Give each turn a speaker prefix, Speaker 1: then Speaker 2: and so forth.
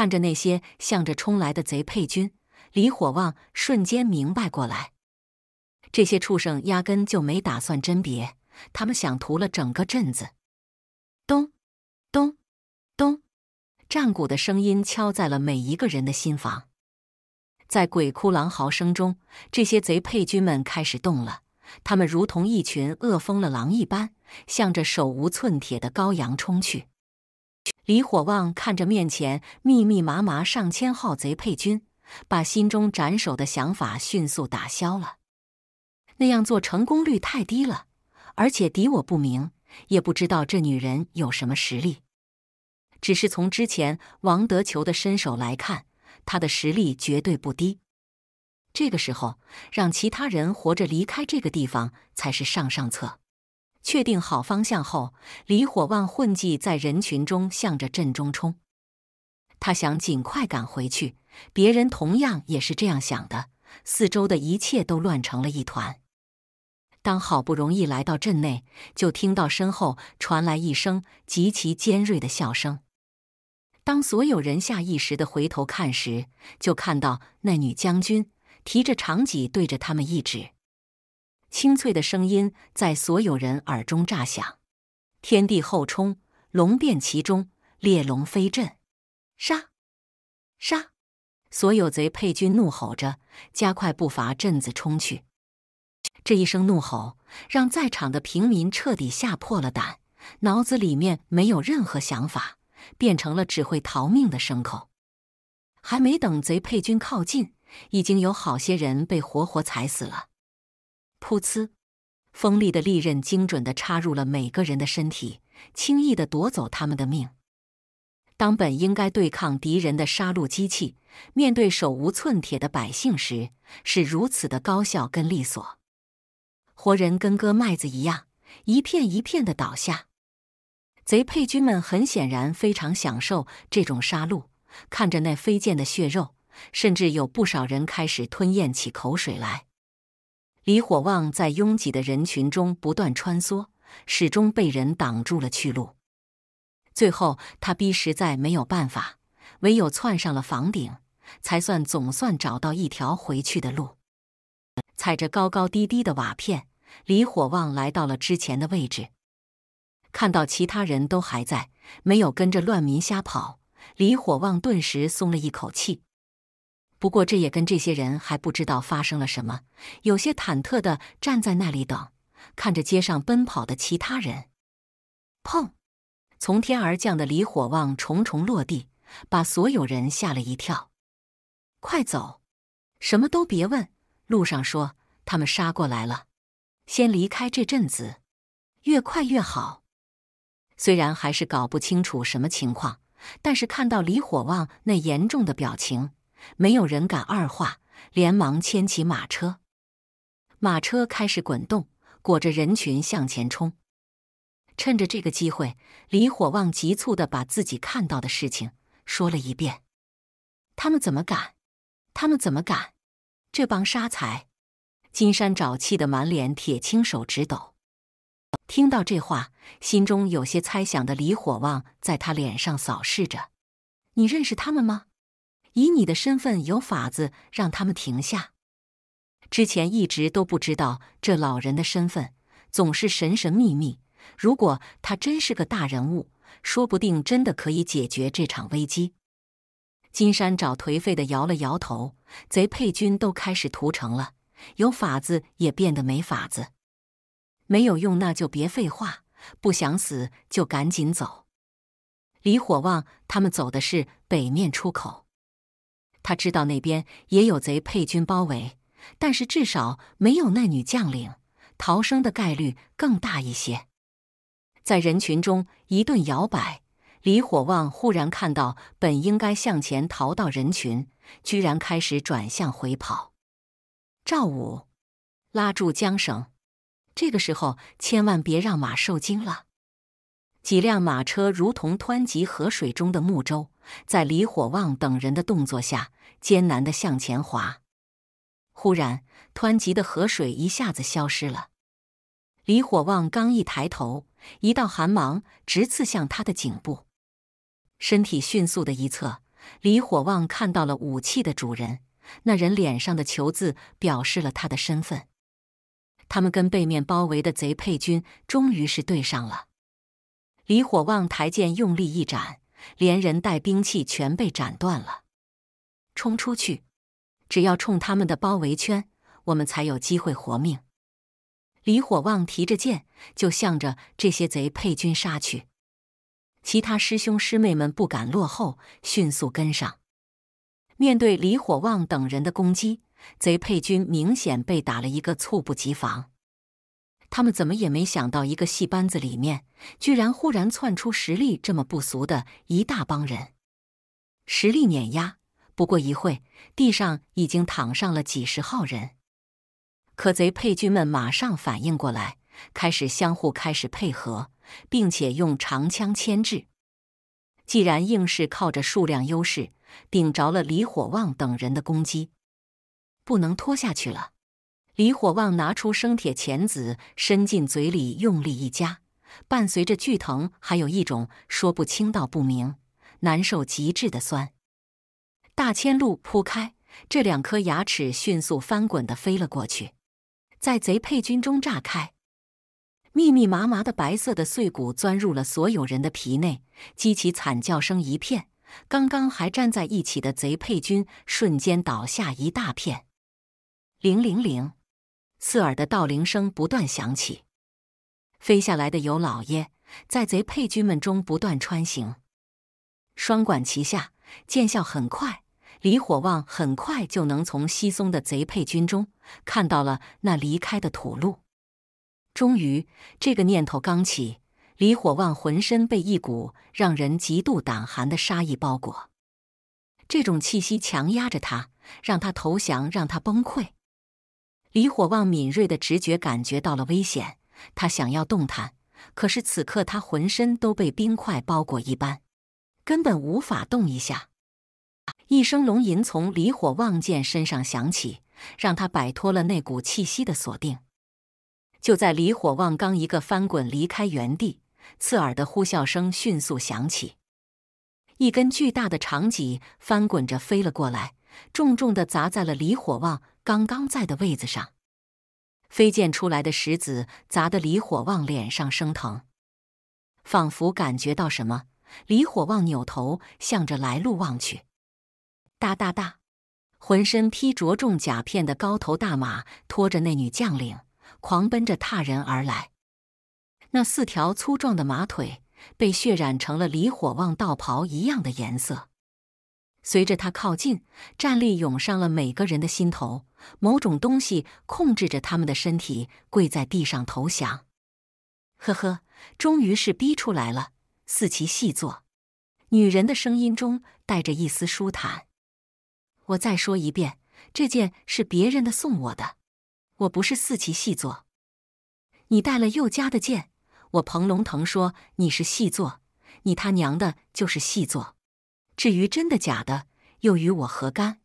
Speaker 1: 看着那些向着冲来的贼配军，李火旺瞬间明白过来：这些畜生压根就没打算甄别，他们想屠了整个镇子。咚，咚，咚，战鼓的声音敲在了每一个人的心房。在鬼哭狼嚎声中，这些贼配军们开始动了，他们如同一群饿疯了狼一般，向着手无寸铁的羔羊冲去。李火旺看着面前密密麻麻上千号贼配军，把心中斩首的想法迅速打消了。那样做成功率太低了，而且敌我不明，也不知道这女人有什么实力。只是从之前王德球的身手来看，他的实力绝对不低。这个时候，让其他人活着离开这个地方才是上上策。确定好方向后，李火旺混迹在人群中，向着镇中冲。他想尽快赶回去，别人同样也是这样想的。四周的一切都乱成了一团。当好不容易来到镇内，就听到身后传来一声极其尖锐的笑声。当所有人下意识的回头看时，就看到那女将军提着长戟对着他们一指。清脆的声音在所有人耳中炸响，天地后冲，龙变其中，烈龙飞阵，杀杀！所有贼配军怒吼着，加快步伐，镇子冲去。这一声怒吼，让在场的平民彻底吓破了胆，脑子里面没有任何想法，变成了只会逃命的牲口。还没等贼配军靠近，已经有好些人被活活踩死了。噗呲！锋利的利刃精准的插入了每个人的身体，轻易的夺走他们的命。当本应该对抗敌人的杀戮机器面对手无寸铁的百姓时，是如此的高效跟利索。活人跟割麦子一样，一片一片的倒下。贼配军们很显然非常享受这种杀戮，看着那飞溅的血肉，甚至有不少人开始吞咽起口水来。李火旺在拥挤的人群中不断穿梭，始终被人挡住了去路。最后，他逼实在没有办法，唯有窜上了房顶，才算总算找到一条回去的路。踩着高高低低的瓦片，李火旺来到了之前的位置，看到其他人都还在，没有跟着乱民瞎跑，李火旺顿时松了一口气。不过，这也跟这些人还不知道发生了什么，有些忐忑的站在那里等，看着街上奔跑的其他人。砰！从天而降的李火旺重重落地，把所有人吓了一跳。快走！什么都别问，路上说他们杀过来了，先离开这阵子，越快越好。虽然还是搞不清楚什么情况，但是看到李火旺那严重的表情。没有人敢二话，连忙牵起马车，马车开始滚动，裹着人群向前冲。趁着这个机会，李火旺急促地把自己看到的事情说了一遍：“他们怎么敢？他们怎么敢？这帮杀才！”金山沼气得满脸铁青，手直抖。听到这话，心中有些猜想的李火旺在他脸上扫视着：“你认识他们吗？”以你的身份，有法子让他们停下。之前一直都不知道这老人的身份，总是神神秘秘。如果他真是个大人物，说不定真的可以解决这场危机。金山找颓废的摇了摇头：“贼配军都开始屠城了，有法子也变得没法子，没有用，那就别废话。不想死就赶紧走。”李火旺他们走的是北面出口。他知道那边也有贼配军包围，但是至少没有那女将领，逃生的概率更大一些。在人群中一顿摇摆，李火旺忽然看到本应该向前逃到人群，居然开始转向回跑。赵武拉住缰绳，这个时候千万别让马受惊了。几辆马车如同湍急河水中的木舟，在李火旺等人的动作下艰难的向前滑。忽然，湍急的河水一下子消失了。李火旺刚一抬头，一道寒芒直刺向他的颈部，身体迅速的一侧，李火旺看到了武器的主人。那人脸上的“囚”字表示了他的身份。他们跟背面包围的贼配军终于是对上了。李火旺抬剑用力一斩，连人带兵器全被斩断了。冲出去，只要冲他们的包围圈，我们才有机会活命。李火旺提着剑就向着这些贼配军杀去，其他师兄师妹们不敢落后，迅速跟上。面对李火旺等人的攻击，贼配军明显被打了一个猝不及防。他们怎么也没想到，一个戏班子里面居然忽然窜出实力这么不俗的一大帮人，实力碾压。不过一会地上已经躺上了几十号人。可贼配军们马上反应过来，开始相互开始配合，并且用长枪牵制。既然硬是靠着数量优势顶着了李火旺等人的攻击，不能拖下去了。李火旺拿出生铁钳子，伸进嘴里，用力一夹，伴随着剧疼，还有一种说不清道不明、难受极致的酸。大千路铺开这两颗牙齿，迅速翻滚的飞了过去，在贼配军中炸开，密密麻麻的白色的碎骨钻入了所有人的皮内，激起惨叫声一片。刚刚还站在一起的贼配军瞬间倒下一大片。零零零。刺耳的道铃声不断响起，飞下来的有老爷，在贼配军们中不断穿行，双管齐下，见效很快。李火旺很快就能从稀松的贼配军中看到了那离开的土路。终于，这个念头刚起，李火旺浑身被一股让人极度胆寒的杀意包裹，这种气息强压着他，让他投降，让他崩溃。李火旺敏锐的直觉感觉到了危险，他想要动弹，可是此刻他浑身都被冰块包裹一般，根本无法动一下。一声龙吟从李火旺剑身上响起，让他摆脱了那股气息的锁定。就在李火旺刚一个翻滚离开原地，刺耳的呼啸声迅速响起，一根巨大的长戟翻滚着飞了过来。重重的砸在了李火旺刚刚在的位子上，飞溅出来的石子砸得李火旺脸上生疼。仿佛感觉到什么，李火旺扭头向着来路望去。哒哒哒，浑身披着重甲片的高头大马拖着那女将领，狂奔着踏人而来。那四条粗壮的马腿被血染成了李火旺道袍一样的颜色。随着他靠近，战栗涌上了每个人的心头。某种东西控制着他们的身体，跪在地上投降。呵呵，终于是逼出来了。四奇细作，女人的声音中带着一丝舒坦。我再说一遍，这件是别人的送我的，我不是四奇细作。你带了佑家的剑，我彭龙腾说你是细作，你他娘的就是细作。至于真的假的，又与我何干？